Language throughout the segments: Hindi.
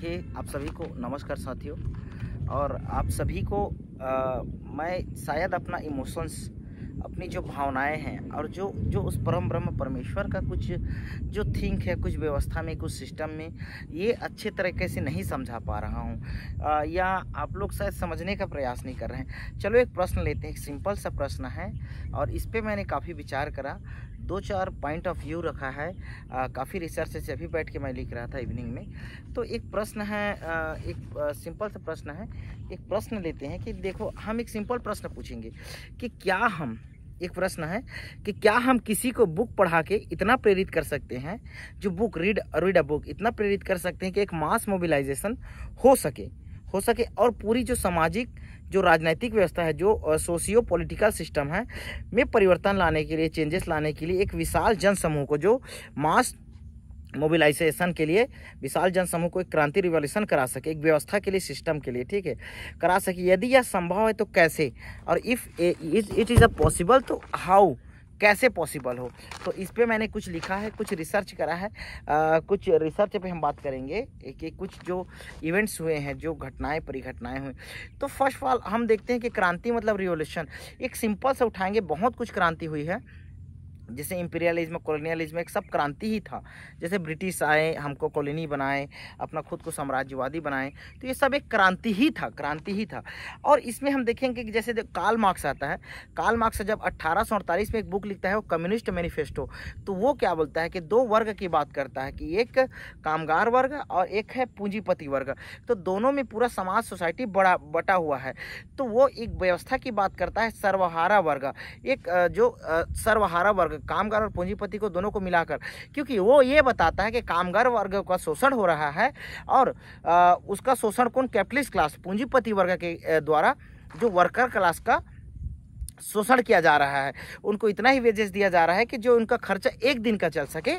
देखिए आप सभी को नमस्कार साथियों और आप सभी को आ, मैं शायद अपना इमोशंस अपनी जो भावनाएं हैं और जो जो उस परम ब्रह्म परमेश्वर का कुछ जो थिंक है कुछ व्यवस्था में कुछ सिस्टम में ये अच्छे तरीके से नहीं समझा पा रहा हूँ या आप लोग शायद समझने का प्रयास नहीं कर रहे हैं चलो एक प्रश्न लेते हैं एक सिंपल सा प्रश्न है और इस पर मैंने काफ़ी विचार करा दो चार पॉइंट ऑफ व्यू रखा है काफ़ी रिसर्च से अभी बैठ के मैं लिख रहा था इवनिंग में तो एक प्रश्न है आ, एक आ, सिंपल सा प्रश्न है एक प्रश्न लेते हैं कि देखो हम एक सिंपल प्रश्न पूछेंगे कि क्या हम एक प्रश्न है कि क्या हम किसी को बुक पढ़ा के इतना प्रेरित कर सकते हैं जो book read read a book इतना प्रेरित कर सकते हैं कि एक मास मोबिलाइजेशन हो सके हो सके और पूरी जो सामाजिक जो राजनीतिक व्यवस्था है जो सोशियो पॉलिटिकल सिस्टम है में परिवर्तन लाने के लिए चेंजेस लाने के लिए एक विशाल जनसमूह को जो मास मोबिलाइजेशन के लिए विशाल जनसमूह को एक क्रांति रिवॉल्यूशन करा सके एक व्यवस्था के लिए सिस्टम के लिए ठीक है करा सके यदि यह संभव है तो कैसे और if it is a possible तो हाउ कैसे पॉसिबल हो तो इस पर मैंने कुछ लिखा है कुछ रिसर्च करा है आ, कुछ रिसर्च पे हम बात करेंगे कि कुछ जो इवेंट्स हुए हैं जो घटनाएं परिघटनाएं हुई तो फर्स्ट ऑफ ऑल हम देखते हैं कि क्रांति मतलब रिवोल्यूशन एक सिंपल से उठाएंगे बहुत कुछ क्रांति हुई है जैसे इम्पीरियलिज्म कॉलोनियलिज्म एक सब क्रांति ही था जैसे ब्रिटिश आए हमको कॉलोनी बनाए अपना खुद को साम्राज्यवादी बनाए तो ये सब एक क्रांति ही था क्रांति ही था और इसमें हम देखेंगे कि जैसे काल मार्क्स आता है काल मार्क्स जब अट्ठारह में एक बुक लिखता है वो कम्युनिस्ट मैनिफेस्टो तो वो क्या बोलता है कि दो वर्ग की बात करता है कि एक कामगार वर्ग और एक है पूंजीपति वर्ग तो दोनों में पूरा समाज सोसाइटी बड़ा बटा हुआ है तो वो एक व्यवस्था की बात करता है सर्वहारा वर्ग एक जो सर्वहारा वर्ग कामगार और पूंजीपति को दोनों को मिलाकर क्योंकि वो ये बताता है कि कामगार वर्ग का शोषण हो रहा है और आ, उसका शोषण कौन कैपिटलिस्ट क्लास पूंजीपति वर्ग के द्वारा जो वर्कर क्लास का शोषण किया जा रहा है उनको इतना ही वेजेस दिया जा रहा है कि जो उनका खर्चा एक दिन का चल सके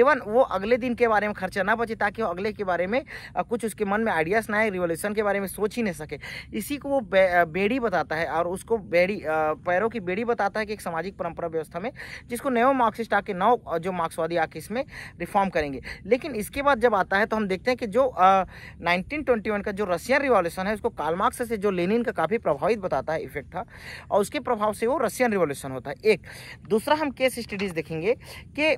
इवन वो अगले दिन के बारे में खर्चा ना बचे ताकि वो अगले के बारे में कुछ उसके मन में आइडियाज़ ना आए रिवोल्यूशन के बारे में सोच ही नहीं सके इसी को वो बे, बेड़ी बताता है और उसको बेड़ी पैरों की बेड़ी बताता है कि एक सामाजिक परंपरा व्यवस्था में जिसको नयो मार्क्सिस्ट आके नौ जो मार्क्सवादी आके इसमें रिफॉर्म करेंगे लेकिन इसके बाद जब आता है तो हम देखते हैं कि जो नाइनटीन का जो रशियन रिवॉल्यूशन है उसको कालमार्क्स से जो लेनिन का काफ़ी प्रभावित बताता है इफेक्ट था और उसके प्रभाव प्रभाव से वो रशियन रिवोल्यूशन होता है एक दूसरा हम केस स्टडीज़ देखेंगे कि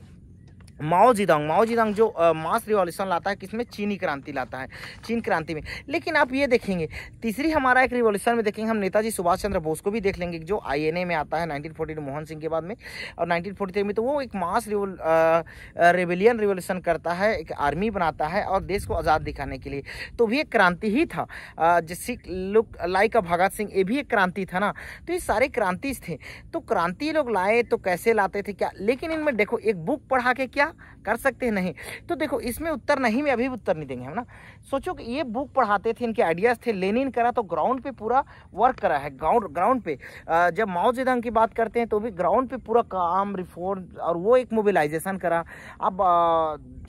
माओ जिदांग माओ जिदांग जो मास रिवॉल्यूशन लाता है किसमें चीनी क्रांति लाता है चीन क्रांति में लेकिन आप ये देखेंगे तीसरी हमारा एक रिवॉल्यूशन में देखेंगे हम नेताजी सुभाष चंद्र बोस को भी देख लेंगे जो आईएनए में आता है 1942 मोहन सिंह के बाद में और 1943 में तो वो एक मास रिवोलियन रिवोल्यूशन करता है एक आर्मी बनाता है और देश को आज़ाद दिखाने के लिए तो भी एक क्रांति ही था जैसे लुक लाइक भगत सिंह ये भी एक क्रांति था ना तो ये सारे क्रांति थे तो क्रांति लोग लाए तो कैसे लाते थे क्या लेकिन इनमें देखो एक बुक पढ़ा के क्या क्या कर सकते हैं नहीं तो देखो इसमें उत्तर नहीं में अभी उत्तर नहीं देंगे हम ना सोचो कि ये बुक पढ़ाते थे इनके आइडियाज़ थे लेनिन करा तो ग्राउंड पे पूरा वर्क करा है ग्राउंड ग्राउंड पे जब माओ जेदंग की बात करते हैं तो भी ग्राउंड पे पूरा काम रिफॉर्म और वो एक मोबिलाइजेशन करा अब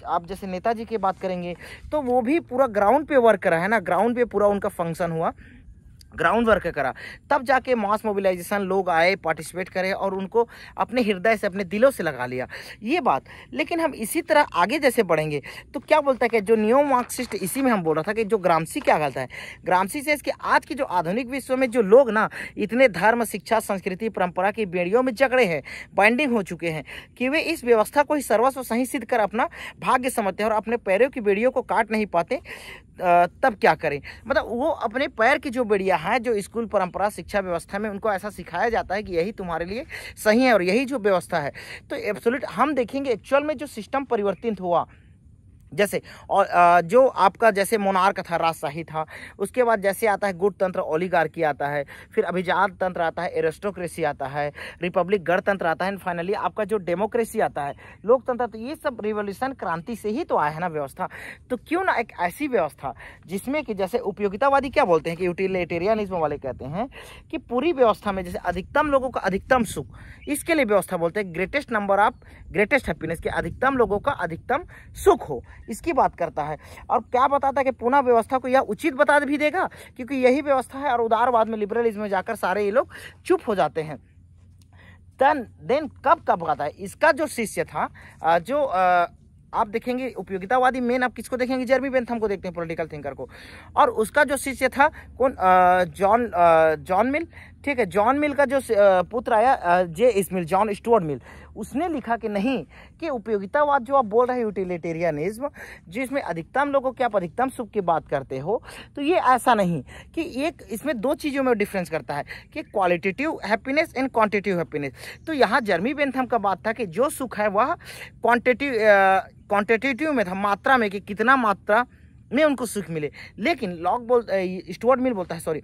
आप जैसे नेताजी की बात करेंगे तो वो भी पूरा ग्राउंड पे वर्क करा है ना ग्राउंड पे पूरा उनका फंक्शन हुआ ग्राउंड वर्क करा तब जाके मास मोबिलाइजेशन लोग आए पार्टिसिपेट करे और उनको अपने हृदय से अपने दिलों से लगा लिया ये बात लेकिन हम इसी तरह आगे जैसे बढ़ेंगे तो क्या बोलता है कि जो न्यू मार्क्सिस्ट इसी में हम बोल रहा था कि जो ग्रामसी क्या कहता है ग्रामसी से इसके आज के जो आधुनिक विश्व में जो लोग ना इतने धर्म शिक्षा संस्कृति परंपरा की बेड़ियों में जगड़े हैं बाइंडिंग हो चुके हैं कि वे इस व्यवस्था को ही सर्वस्व सही सिद्ध कर अपना भाग्य समझते हैं और अपने पैरों की बेड़ियों को काट नहीं पाते तब क्या करें मतलब वो अपने पैर की जो बेड़ियाँ हैं जो स्कूल परंपरा शिक्षा व्यवस्था में उनको ऐसा सिखाया जाता है कि यही तुम्हारे लिए सही है और यही जो व्यवस्था है तो एब्सोल्यूट हम देखेंगे एक्चुअल में जो सिस्टम परिवर्तित हुआ जैसे और जो आपका जैसे मोनार्क था राजशाही था उसके बाद जैसे आता है ओलीगार ओलीगार्की आता है फिर अभिजात तंत्र आता है एरेस्टोक्रेसी आता है रिपब्लिक गणतंत्र आता है एंड फाइनली आपका जो डेमोक्रेसी आता है लोकतंत्र तो ये सब रिवोल्यूशन क्रांति से ही तो आया है ना व्यवस्था तो क्यों ना एक ऐसी व्यवस्था जिसमें कि जैसे उपयोगितावादी क्या बोलते हैं कि यूटिलिटेरियनिज्म वाले कहते हैं कि पूरी व्यवस्था में जैसे अधिकतम लोगों का अधिकतम सुख इसके लिए व्यवस्था बोलते हैं greatest number of greatest happiness के अधिकतम लोगों का अधिकतम सुख हो इसकी बात करता है और क्या बताता है कि पुनः व्यवस्था को यह उचित बता भी देगा क्योंकि यही व्यवस्था है और उदारवाद में लिबरलिज्म में जाकर सारे ये लोग चुप हो जाते हैं तन देन कब कब आता है इसका जो शिष्य था जो आप देखेंगे उपयोगितावादी मेन आप किसको देखेंगे जर्मी बेंथम को देखते हैं पॉलिटिकल थिंकर को और उसका जो शिष्य था कौन जॉन जॉन मिल ठीक है जॉन मिल का जो पुत्र आया जे इसमिल जॉन स्टुअर्ट मिल उसने लिखा कि नहीं कि उपयोगितावाद जो आप बोल रहे हैं यूटिलिटेरियनिज्म जिसमें अधिकतम लोगों के आप अधिकतम सुख की बात करते हो तो ये ऐसा नहीं कि एक इसमें दो चीज़ों में डिफरेंस करता है कि qualitative happiness and quantitative happiness तो यहाँ जर्मी बेंथम का बात था कि जो सुख है वह क्वान्टिटिव क्वान्टिटेटिव में था मात्रा में कि कितना मात्रा में उनको सुख मिले लेकिन लॉक बोल स्टुअर्ट मिल बोलता है सॉरी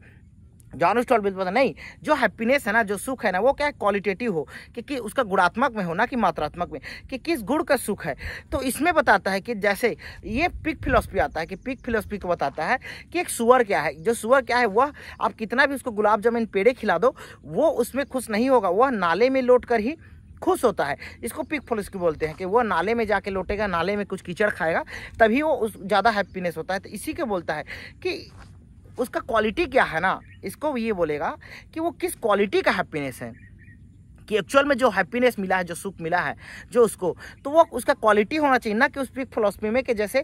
जॉन स्टॉल बिल पता नहीं जो हैप्पीनेस है ना जो सुख है ना वो क्या है क्वालिटेटिव हो कि, कि उसका गुणात्मक में हो ना कि मात्रात्मक में कि किस गुण का सुख है तो इसमें बताता है कि जैसे ये पिक फिलोसफी आता है कि पिक फिलोसफी को बताता है कि एक सुअर क्या है जो सुअर क्या है वह आप कितना भी उसको गुलाब जामुन पेड़े खिला दो वो उसमें खुश नहीं होगा वह नाले में लौट कर ही खुश होता है इसको पिक की बोलते हैं कि वो नाले में जाके लौटेगा नाले में कुछ कीचड़ खाएगा तभी वो उस ज़्यादा हैप्पीनेस होता है तो इसी के बोलता है कि उसका क्वालिटी क्या है ना इसको ये बोलेगा कि वो किस क्वालिटी का हैप्पीनेस है कि एक्चुअल में जो हैप्पीनेस मिला है जो सुख मिला है जो उसको तो वो उसका क्वालिटी होना चाहिए ना कि उस पिक फिलोसफी में कि जैसे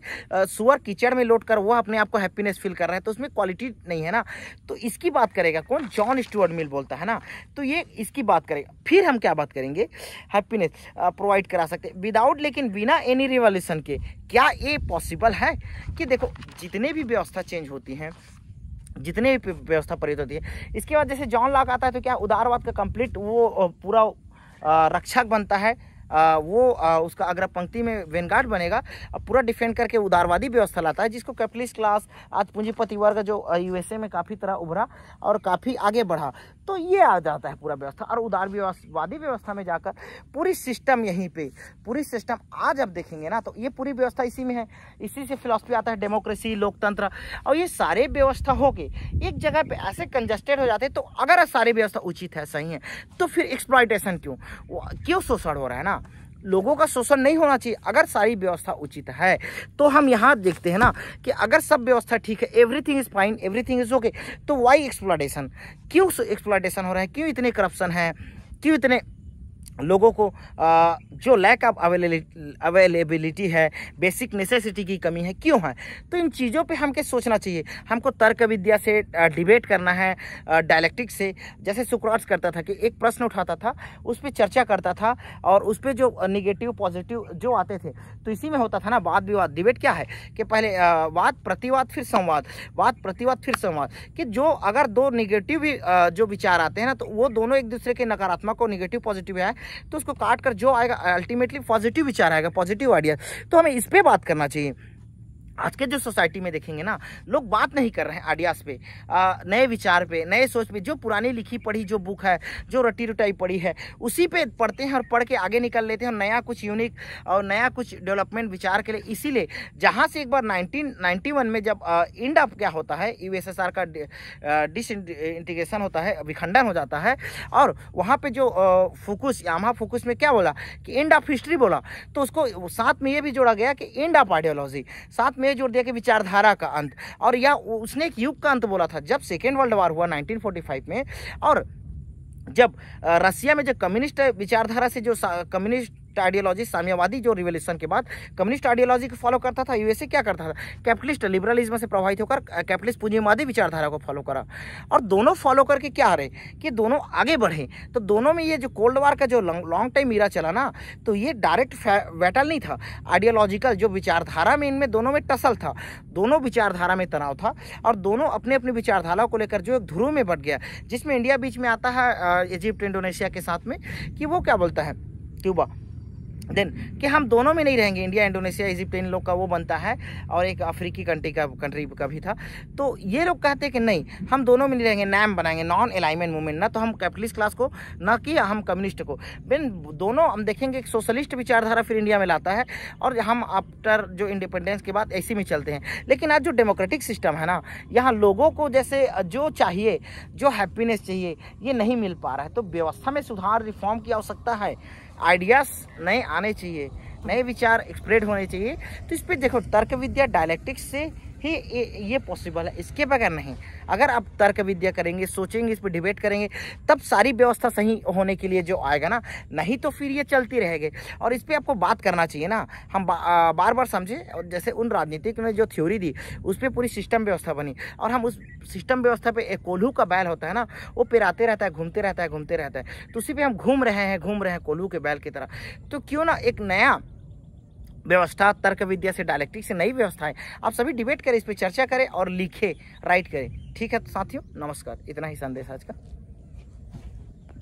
सुअर कीचड़ में लौट कर वो अपने आप को हैप्पीनेस फील कर रहे हैं तो उसमें क्वालिटी नहीं है ना तो इसकी बात करेगा कौन जॉन स्टूअर्ट मिल बोलता है ना तो ये इसकी बात करेगा फिर हम क्या बात करेंगे हैप्पीनेस प्रोवाइड करा सकते विदाउट लेकिन बिना एनी रिवोल्यूशन के क्या ये पॉसिबल है कि देखो जितने भी व्यवस्था चेंज होती हैं जितने भी व्यवस्था प्रेरित होती है इसके बाद जैसे जॉन लॉक आता है तो क्या उदारवाद का कंप्लीट वो पूरा रक्षक बनता है वो उसका अगर पंक्ति में वेनगार्ड बनेगा पूरा डिफेंड करके उदारवादी व्यवस्था लाता है जिसको कैपिटलिस्ट क्लास आज पूंजीपति वर्ग जो यूएसए में काफ़ी तरह उभरा और काफ़ी आगे बढ़ा तो ये आ जाता है पूरा व्यवस्था और उदार व्यवस्थावादी व्यवस्था में जाकर पूरी सिस्टम यहीं पर पूरी सिस्टम आज अब देखेंगे ना तो ये पूरी व्यवस्था इसी में है इसी से फिलॉसफी आता है डेमोक्रेसी लोकतंत्र और ये सारे व्यवस्था होके एक जगह पर ऐसे कंजस्टेड हो जाते हैं तो अगर सारी व्यवस्था उचित है सही है तो फिर एक्सप्लाइटेशन क्यों क्यों शोषण हो रहा है ना लोगों का शोषण नहीं होना चाहिए अगर सारी व्यवस्था उचित है तो हम यहाँ देखते हैं ना कि अगर सब व्यवस्था ठीक है everything is fine everything is okay तो वाई एक्सप्लाटेशन क्यों एक्सप्लाटेशन हो रहा है क्यों इतने करप्शन है क्यों इतने लोगों को जो लैक ऑफ अवेलेबिलिटी है बेसिक नेसेसिटी की कमी है क्यों है तो इन चीज़ों पे हमके सोचना चाहिए हमको तर्क विद्या से डिबेट करना है डायलेक्टिक से जैसे सुक्राट्स करता था कि एक प्रश्न उठाता था उस पर चर्चा करता था और उस पर जो निगेटिव पॉजिटिव जो आते थे तो इसी में होता था ना वाद विवाद डिबेट क्या है कि पहले वाद प्रतिवाद फिर संवाद वाद प्रतिवाद फिर संवाद कि जो अगर दो निगेटिव भी जो विचार आते हैं ना तो वो दोनों एक दूसरे के नकारात्मक और निगेटिव पॉजिटिव है तो उसको काट कर जो आएगा अल्टीमेटली पॉजिटिव विचार आएगा पॉजिटिव आइडिया तो हमें इस पर बात करना चाहिए आज के जो सोसाइटी में देखेंगे ना लोग बात नहीं कर रहे हैं आइडियाज़ पे नए विचार पे नए सोच पे जो पुरानी लिखी पढ़ी जो बुक है जो रटी रुटाई पढ़ी है उसी पे पढ़ते हैं और पढ़ के आगे निकल लेते हैं और नया कुछ यूनिक और नया कुछ डेवलपमेंट विचार के लिए इसीलिए जहाँ से एक बार नाइनटीन में जब इंड अप क्या होता है यू का डिस इंटीग्रेशन होता है विखंडन हो जाता है और वहाँ पर जो फोकस यामा फोकस में क्या बोला कि एंड ऑफ हिस्ट्री बोला तो उसको साथ में ये भी जोड़ा गया कि एंड ऑफ आइडियोलॉजी साथ में जोड़ दिया कि विचारधारा का अंत और या उसने एक युग का अंत बोला था जब सेकेंड वर्ल्ड वॉर हुआ 1945 में और जब रसिया में जो कम्युनिस्ट विचारधारा से जो कम्युनिस्ट कम्युनिस्ट आइडियोलॉजी साम्यवादी जो रिवोल्यूशन के बाद कम्युनिस्ट आइडियोलॉजी को फॉलो करता था यूएसए क्या करता था कैपिटलिस्ट लिबरलिज्म से प्रभावित होकर कैपिटलिस्ट पूंजीवादी विचारधारा को फॉलो करा और दोनों फॉलो करके क्या रहे कि दोनों आगे बढ़े तो दोनों में ये जो कोल्ड वार का जो लॉन्ग टाइम मीरा चला ना तो ये डायरेक्ट बैटल नहीं था आइडियोलॉजिकल जो विचारधारा में इनमें दोनों में टसल था दोनों विचारधारा में तनाव था और दोनों अपने अपनी विचारधारा को लेकर जो एक ध्रुव में बढ़ गया जिसमें इंडिया बीच में आता है इजिप्ट इंडोनेशिया के साथ में कि वो क्या बोलता है क्यूबा देन कि हम दोनों में नहीं रहेंगे इंडिया इंडोनेशिया इजिप्ट इन लोग का वो बनता है और एक अफ्रीकी कंट्री का कंट्री का भी था तो ये लोग कहते हैं कि नहीं हम दोनों में नहीं रहेंगे नैम बनाएंगे नॉन अलाइनमेंट मूवमेंट ना तो हम कैपिटलिस्ट क्लास को ना कि हम कम्युनिस्ट को बेन दोनों हम देखेंगे एक सोशलिस्ट विचारधारा फिर इंडिया में लाता है और हम आफ्टर जो इंडिपेंडेंस के बाद ऐसी में चलते हैं लेकिन आज जो डेमोक्रेटिक सिस्टम है ना यहाँ लोगों को जैसे जो चाहिए जो हैप्पीनेस चाहिए ये नहीं मिल पा रहा है तो व्यवस्था में सुधार रिफॉर्म की आवश्यकता है आइडियाज़ नए आने चाहिए नए विचार एक्सप्रेड होने चाहिए तो इस पर देखो तर्क विद्या डायलेक्टिक्स से ही ये पॉसिबल है इसके बगैर नहीं अगर आप तर्क विद्या करेंगे सोचेंगे इस पर डिबेट करेंगे तब सारी व्यवस्था सही होने के लिए जो आएगा ना नहीं तो फिर ये चलती रहेगी और इस पर आपको बात करना चाहिए ना हम बा, आ, बार बार समझे और जैसे उन राजनीतिक ने जो थ्योरी दी उस पर पूरी सिस्टम व्यवस्था बनी और हम उस सिस्टम व्यवस्था पर एक कोल्हू का बैल होता है ना वो पेराते रहता है घूमते रहता है घूमते रहता है तो उसी पर हम घूम रहे हैं घूम रहे हैं कोल्हू के बैल की तरह तो क्यों ना एक नया व्यवस्था तर्क विद्या से डायलेक्टिक से नई व्यवस्थाएं आप सभी डिबेट करें इस पर चर्चा करें और लिखे राइट करें ठीक है तो साथियों नमस्कार इतना ही संदेश आज का